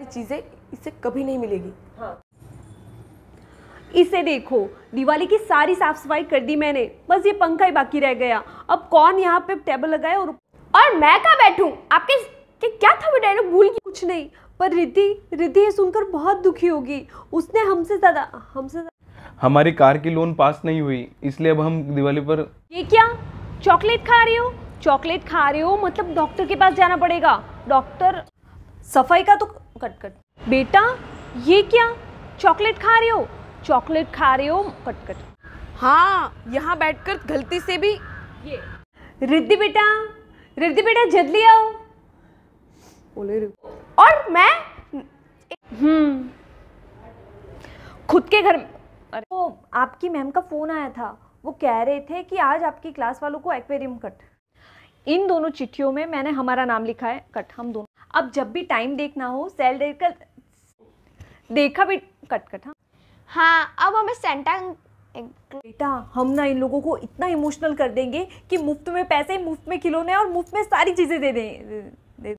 सारी चीज़ें इसे कभी नहीं मिलेगी हाँ। इसे देखो दिवाली की सारी साफ सफाई कर दी मैंने बस ये पंखा ही बाकी रह गया अब कौन यहाँ पे टेबल लगाए और और मैं कहा बैठू आपके के क्या था वो डायलॉग भूल गई कुछ नहीं पर रिद्धि रिद्धि ये सुनकर बहुत दुखी होगी उसने हमसे ज़्यादा हमसे हमारी कार की लोन पास नहीं हुई इसलिए अब हम दिवाली पर ये क्या चॉकलेट खा रही हो चॉकलेट खा रहे हो मतलब डॉक्टर के पास जाना पड़ेगा डॉक्टर सफाई का तो कट कट बेटा ये क्या चॉकलेट खा रहे हो चॉकलेट खा रहे हो कट कट हाँ यहाँ बैठकर गलती से भी ये रिद्धि बेटा रिद्धि बेटा जल्दी आओ बोले और मैं हम्म खुद के घर अरे वो आपकी मैम का फ़ोन आया था वो कह रहे थे कि आज आपकी क्लास वालों को एक्वेरियम कट इन दोनों चिट्ठियों में मैंने हमारा नाम लिखा है कट हम दोनों अब जब भी टाइम देखना हो सेल देखकर देखा भी कट कट हाँ हाँ अब हमें सेंटा बेटा हम ना इन लोगों को इतना इमोशनल कर देंगे कि मुफ्त में पैसे मुफ्त में खिलौने और मुफ्त में सारी चीज़ें दे दें